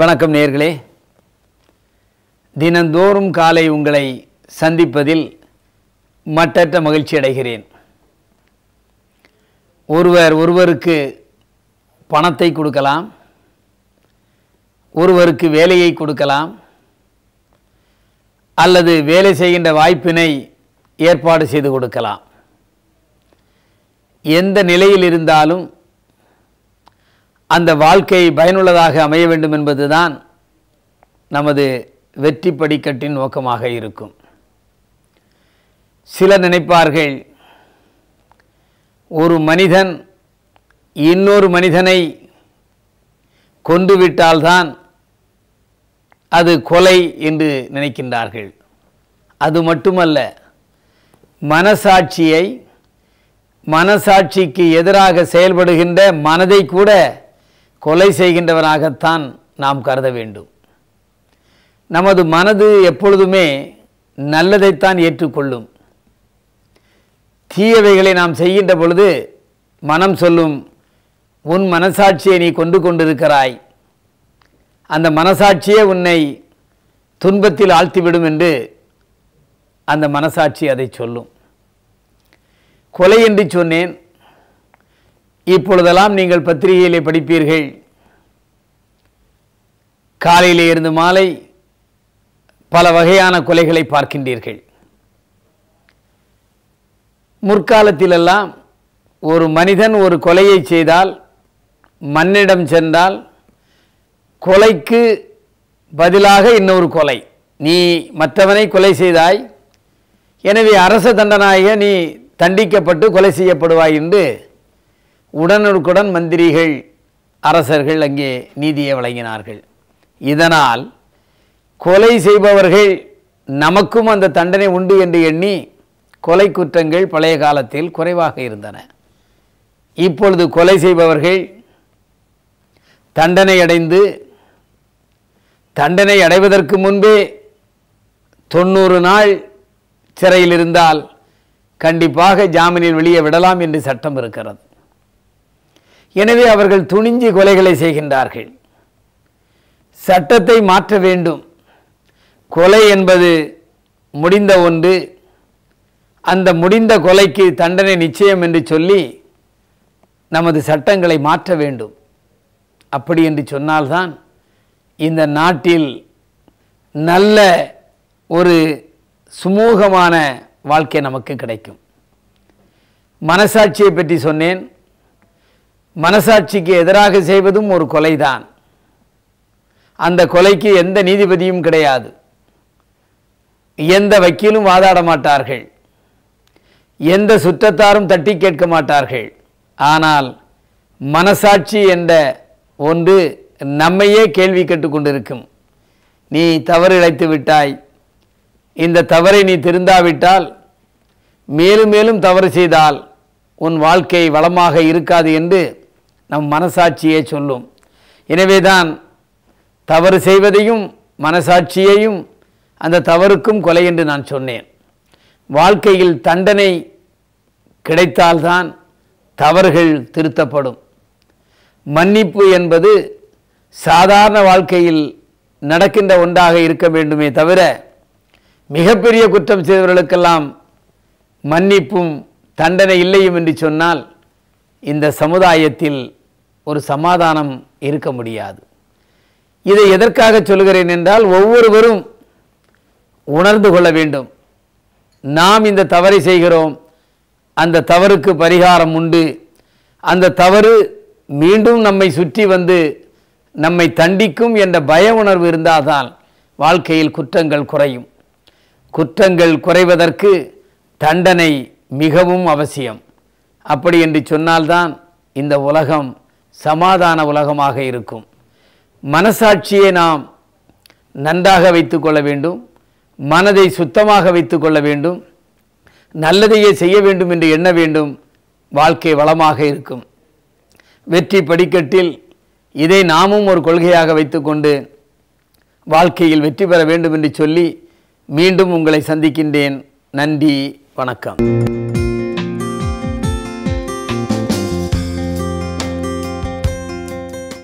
வணக்கம் நேர்களே தினந்தோறும் காலை உங்களை சந்திப்பதில் மட்டற்ற மகிழ்ச்சி அடைகிறேன் ஒருவர் ஒருவருக்கு பணத்தை கொடுக்கலாம் ஒருவருக்கு வேலையை கொடுக்கலாம் அல்லது வேலை செய்கின்ற வாய்ப்பினை ஏற்பாடு செய்து கொடுக்கலாம் எந்த நிலையில் இருந்தாலும் அந்த வாழ்க்கை பயனுள்ளதாக அமைய வேண்டும் என்பதுதான் நமது வெற்றி படிக்கட்டின் நோக்கமாக இருக்கும் சில நினைப்பார்கள் ஒரு மனிதன் இன்னொரு மனிதனை கொண்டு விட்டால்தான் அது கொலை என்று நினைக்கின்றார்கள் அது மட்டுமல்ல மனசாட்சியை மனசாட்சிக்கு எதிராக செயல்படுகின்ற மனதை கூட கொலை செய்கின்றவனாகத்தான் நாம் கருத வேண்டும் நமது மனது எப்பொழுதுமே நல்லதைத்தான் ஏற்றுக்கொள்ளும் தீயவைகளை நாம் செய்கின்ற பொழுது மனம் சொல்லும் உன் மனசாட்சியை நீ கொண்டு கொண்டிருக்கிறாய் அந்த மனசாட்சியே உன்னை துன்பத்தில் ஆழ்த்திவிடும் என்று அந்த மனசாட்சி அதை சொல்லும் கொலை என்று சொன்னேன் இப்பொழுதெல்லாம் நீங்கள் பத்திரிகையிலே படிப்பீர்கள் காலையிலே இருந்து மாலை பல வகையான கொலைகளை பார்க்கின்றீர்கள் முற்காலத்திலெல்லாம் ஒரு மனிதன் ஒரு கொலையை செய்தால் மண்ணிடம் சென்றால் கொலைக்கு பதிலாக இன்னொரு கொலை நீ மற்றவனை கொலை செய்தாய் எனவே அரச தண்டனாக நீ தண்டிக்கப்பட்டு கொலை செய்யப்படுவாய் என்று உடனுக்குடன் மந்திரிகள் அரசர்கள் அங்கே நீதியை வழங்கினார்கள் இதனால் கொலை செய்பவர்கள் நமக்கும் அந்த தண்டனை உண்டு என்று எண்ணி கொலை குற்றங்கள் பழைய காலத்தில் குறைவாக இருந்தன இப்பொழுது கொலை செய்பவர்கள் தண்டனை அடைந்து தண்டனை அடைவதற்கு முன்பே தொண்ணூறு நாள் சிறையில் இருந்தால் கண்டிப்பாக ஜாமீனில் வெளியே விடலாம் என்று சட்டம் இருக்கிறது எனவே அவர்கள் துணிஞ்சு கொலைகளை செய்கின்றார்கள் சட்டத்தை மாற்ற வேண்டும் கொலை என்பது முடிந்த ஒன்று அந்த முடிந்த கொலைக்கு தண்டனை நிச்சயம் என்று சொல்லி நமது சட்டங்களை மாற்ற வேண்டும் அப்படி என்று சொன்னால்தான் இந்த நாட்டில் நல்ல ஒரு சுமூகமான வாழ்க்கை நமக்கு கிடைக்கும் மனசாட்சியை பற்றி சொன்னேன் மனசாட்சிக்கு எதிராக செய்வதும் ஒரு கொலைதான் அந்த கொலைக்கு எந்த நீதிபதியும் கிடையாது எந்த வக்கீலும் வாதாட மாட்டார்கள் எந்த சுற்றத்தாரும் தட்டி கேட்க மாட்டார்கள் ஆனால் மனசாட்சி என்ற ஒன்று நம்மையே கேள்வி கேட்டுக்கொண்டிருக்கும் நீ தவறு இழைத்து விட்டாய் இந்த தவறை நீ திருந்தாவிட்டால் மேலும் மேலும் தவறு செய்தால் உன் வாழ்க்கை வளமாக இருக்காது என்று நம் மனசாட்சியே சொல்லும் எனவே தான் தவறு செய்வதையும் மனசாட்சியையும் அந்த தவறுக்கும் கொலை என்று நான் சொன்னேன் வாழ்க்கையில் தண்டனை கிடைத்தால்தான் தவறுகள் திருத்தப்படும் மன்னிப்பு என்பது சாதாரண வாழ்க்கையில் நடக்கின்ற ஒன்றாக இருக்க வேண்டுமே தவிர மிகப்பெரிய குற்றம் செய்தவர்களுக்கெல்லாம் மன்னிப்பும் தண்டனை இல்லையும் என்று சொன்னால் இந்த சமுதாயத்தில் ஒரு சமாதானம் இருக்க முடியாது இதை எதற்காக சொல்கிறேன் என்றால் ஒவ்வொருவரும் உணர்ந்து கொள்ள வேண்டும் நாம் இந்த தவறை செய்கிறோம் அந்த தவறுக்கு பரிகாரம் உண்டு அந்த தவறு மீண்டும் நம்மை சுற்றி வந்து நம்மை தண்டிக்கும் என்ற பய உணர்வு இருந்தால்தான் வாழ்க்கையில் குற்றங்கள் குறையும் குற்றங்கள் குறைவதற்கு தண்டனை மிகவும் அவசியம் அப்படி என்று சொன்னால்தான் இந்த உலகம் சமாதான உலகமாக இருக்கும் மனசாட்சியை நாம் நன்றாக வைத்து கொள்ள வேண்டும் மனதை சுத்தமாக வைத்து கொள்ள வேண்டும் நல்லதையே செய்ய வேண்டும் என்று எண்ண வேண்டும் வாழ்க்கை வளமாக இருக்கும் வெற்றி படிக்கட்டில் இதை நாமும் ஒரு கொள்கையாக வைத்துக்கொண்டு வாழ்க்கையில் வெற்றி பெற வேண்டும் என்று சொல்லி மீண்டும் உங்களை சந்திக்கின்றேன் நன்றி வணக்கம்